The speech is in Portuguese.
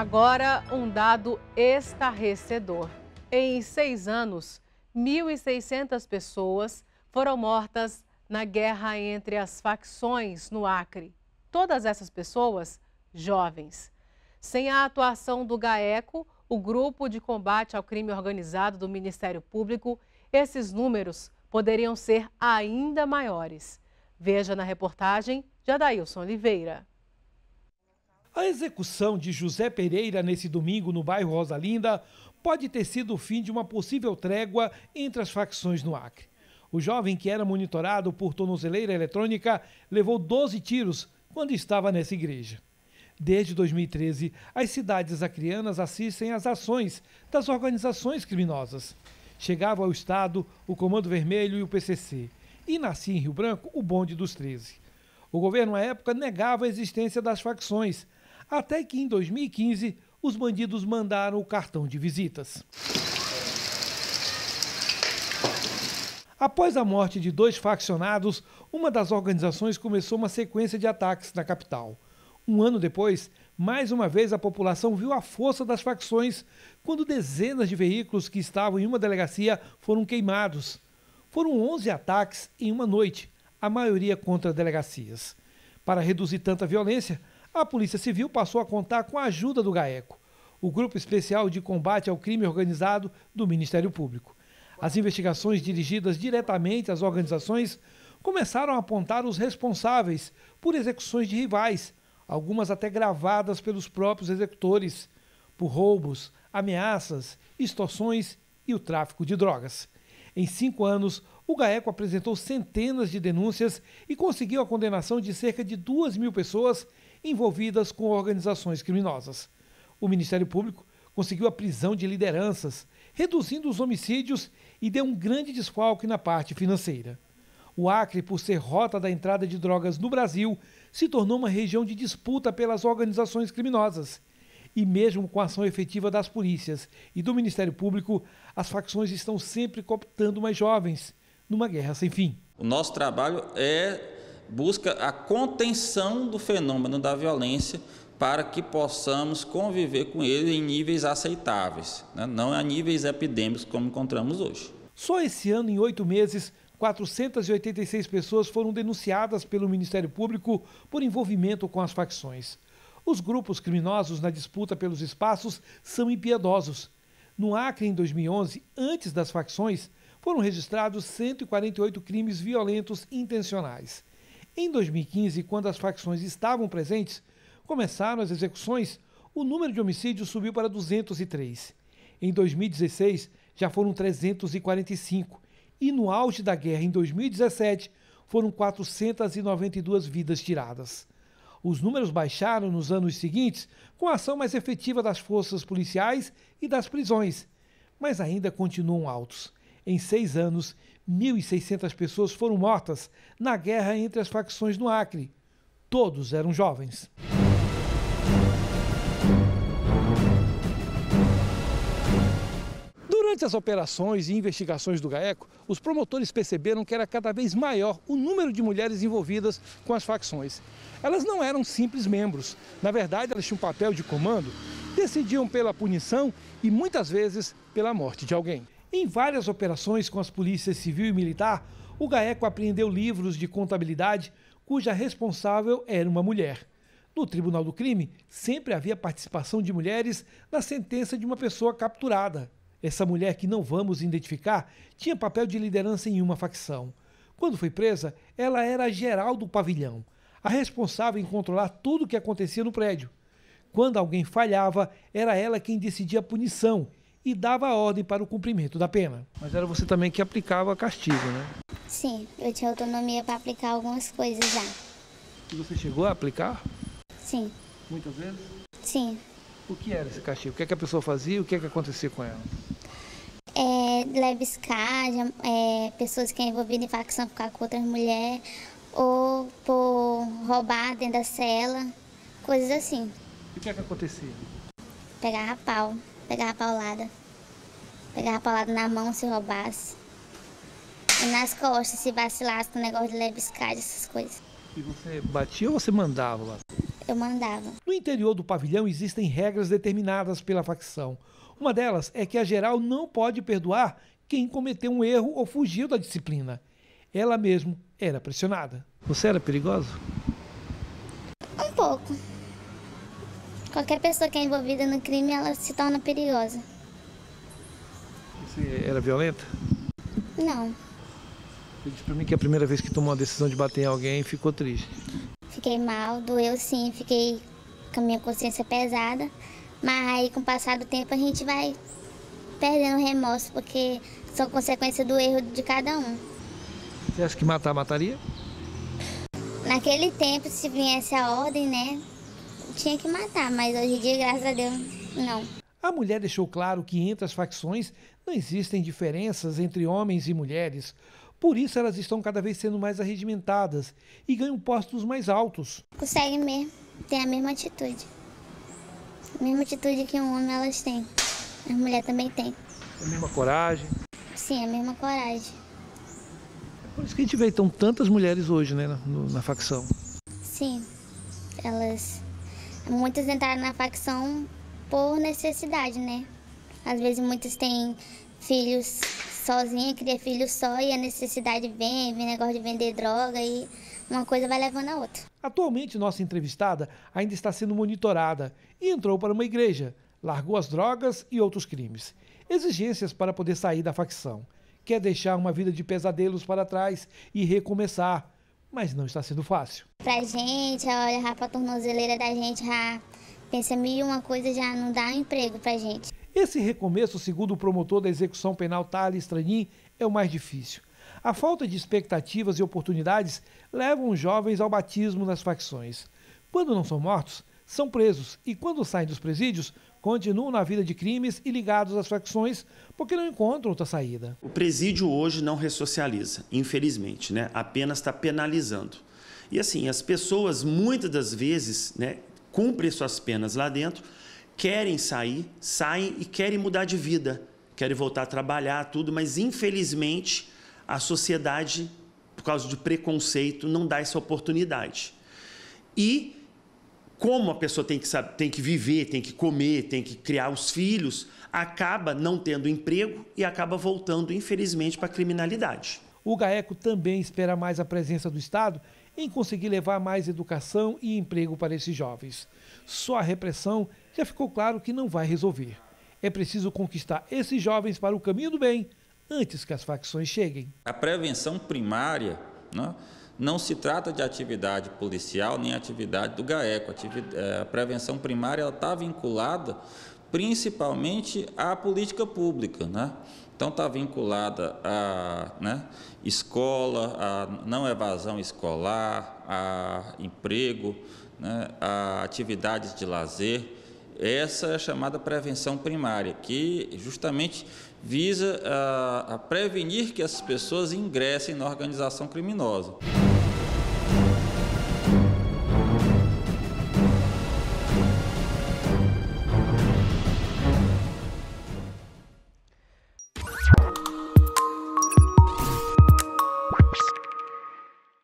Agora, um dado estarrecedor. Em seis anos, 1.600 pessoas foram mortas na guerra entre as facções no Acre. Todas essas pessoas, jovens. Sem a atuação do GAECO, o Grupo de Combate ao Crime Organizado do Ministério Público, esses números poderiam ser ainda maiores. Veja na reportagem de Adailson Oliveira. A execução de José Pereira nesse domingo no bairro Rosalinda pode ter sido o fim de uma possível trégua entre as facções no Acre. O jovem que era monitorado por tornozeleira eletrônica levou 12 tiros quando estava nessa igreja. Desde 2013, as cidades acrianas assistem às ações das organizações criminosas. Chegava ao Estado o Comando Vermelho e o PCC, e nascia em Rio Branco o Bonde dos 13. O governo à época negava a existência das facções, até que em 2015, os bandidos mandaram o cartão de visitas. Após a morte de dois faccionados, uma das organizações começou uma sequência de ataques na capital. Um ano depois, mais uma vez a população viu a força das facções quando dezenas de veículos que estavam em uma delegacia foram queimados. Foram 11 ataques em uma noite, a maioria contra delegacias. Para reduzir tanta violência, a Polícia Civil passou a contar com a ajuda do GAECO, o Grupo Especial de Combate ao Crime Organizado do Ministério Público. As investigações dirigidas diretamente às organizações começaram a apontar os responsáveis por execuções de rivais, algumas até gravadas pelos próprios executores, por roubos, ameaças, extorsões e o tráfico de drogas. Em cinco anos, o GAECO apresentou centenas de denúncias e conseguiu a condenação de cerca de duas mil pessoas envolvidas com organizações criminosas. O Ministério Público conseguiu a prisão de lideranças, reduzindo os homicídios e deu um grande desfalque na parte financeira. O Acre, por ser rota da entrada de drogas no Brasil, se tornou uma região de disputa pelas organizações criminosas. E mesmo com a ação efetiva das polícias e do Ministério Público, as facções estão sempre cooptando mais jovens, numa guerra sem fim. O nosso trabalho é busca a contenção do fenômeno da violência para que possamos conviver com ele em níveis aceitáveis, né? não a níveis epidêmicos como encontramos hoje. Só esse ano, em oito meses, 486 pessoas foram denunciadas pelo Ministério Público por envolvimento com as facções. Os grupos criminosos na disputa pelos espaços são impiedosos. No Acre, em 2011, antes das facções, foram registrados 148 crimes violentos intencionais. Em 2015, quando as facções estavam presentes, começaram as execuções, o número de homicídios subiu para 203. Em 2016, já foram 345. E no auge da guerra, em 2017, foram 492 vidas tiradas. Os números baixaram nos anos seguintes com a ação mais efetiva das forças policiais e das prisões, mas ainda continuam altos. Em seis anos, 1.600 pessoas foram mortas na guerra entre as facções no Acre. Todos eram jovens. Durante as operações e investigações do GAECO, os promotores perceberam que era cada vez maior o número de mulheres envolvidas com as facções. Elas não eram simples membros. Na verdade, elas tinham um papel de comando, decidiam pela punição e muitas vezes pela morte de alguém. Em várias operações com as polícias civil e militar, o GAECO apreendeu livros de contabilidade cuja responsável era uma mulher. No Tribunal do Crime, sempre havia participação de mulheres na sentença de uma pessoa capturada. Essa mulher, que não vamos identificar, tinha papel de liderança em uma facção. Quando foi presa, ela era a geral do pavilhão, a responsável em controlar tudo o que acontecia no prédio. Quando alguém falhava, era ela quem decidia a punição e dava ordem para o cumprimento da pena. Mas era você também que aplicava castigo, né? Sim, eu tinha autonomia para aplicar algumas coisas já. E você chegou a aplicar? Sim. Muitas vezes? Sim. O que era esse castigo? O que, é que a pessoa fazia? O que, é que acontecia com ela? É, lebiscar, é, pessoas que é envolvidas em facção ficar com outras mulheres, ou por roubar dentro da cela, coisas assim. E o que é que acontecia? Pegava pau, pegava paulada. Pegava paulada na mão se roubasse. E nas costas, se vacilasse com negócio de lebiscagem, essas coisas. E você batia ou você mandava lá? Eu mandava. No interior do pavilhão existem regras determinadas pela facção. Uma delas é que a geral não pode perdoar quem cometeu um erro ou fugiu da disciplina. Ela mesmo era pressionada. Você era perigoso? Um pouco. Qualquer pessoa que é envolvida no crime, ela se torna perigosa. Você era violenta? Não. Você disse pra mim que a primeira vez que tomou a decisão de bater em alguém ficou triste. Fiquei mal, doeu sim, fiquei com a minha consciência pesada. Mas aí com o passar do tempo a gente vai perdendo remorso, porque são consequência do erro de cada um. Você acha que matar mataria? Naquele tempo, se viesse a ordem, né? Tinha que matar, mas hoje em dia, graças a Deus, não. A mulher deixou claro que entre as facções não existem diferenças entre homens e mulheres. Por isso elas estão cada vez sendo mais arregimentadas e ganham postos mais altos. Conseguem mesmo, tem a mesma atitude. A mesma atitude que um homem elas têm. A mulher também tem. A mesma coragem? Sim, a mesma coragem. É por isso que a gente vê então tantas mulheres hoje, né, na, na facção. Sim. Elas. Muitas entraram na facção por necessidade, né? Às vezes muitas têm filhos sozinha, cria filhos só e a necessidade vem, vem negócio de vender droga e uma coisa vai levando a outra. Atualmente, nossa entrevistada ainda está sendo monitorada e entrou para uma igreja, largou as drogas e outros crimes. Exigências para poder sair da facção. Quer deixar uma vida de pesadelos para trás e recomeçar, mas não está sendo fácil. Pra gente, olha, a tornozeleira da gente, Pensa mil e uma coisa já não dá emprego para gente. Esse recomeço, segundo o promotor da execução penal Thales Tranin, é o mais difícil. A falta de expectativas e oportunidades levam os jovens ao batismo nas facções. Quando não são mortos, são presos e quando saem dos presídios, continuam na vida de crimes e ligados às facções, porque não encontram outra saída. O presídio hoje não ressocializa, infelizmente, né? apenas está penalizando. E assim, as pessoas muitas das vezes né, cumprem suas penas lá dentro, querem sair, saem e querem mudar de vida, querem voltar a trabalhar, tudo, mas infelizmente a sociedade, por causa de preconceito, não dá essa oportunidade. E como a pessoa tem que, sabe tem que viver, tem que comer, tem que criar os filhos, acaba não tendo emprego e acaba voltando, infelizmente, para a criminalidade. O GAECO também espera mais a presença do Estado em conseguir levar mais educação e emprego para esses jovens. Só a repressão já ficou claro que não vai resolver. É preciso conquistar esses jovens para o caminho do bem antes que as facções cheguem. A prevenção primária né, não se trata de atividade policial nem atividade do GAECO. A eh, prevenção primária está vinculada principalmente à política pública, né? Então está vinculada à né, escola, à não evasão escolar, a emprego, né, a atividades de lazer. Essa é a chamada prevenção primária, que justamente visa a, ah, a prevenir que essas pessoas ingressem na organização criminosa.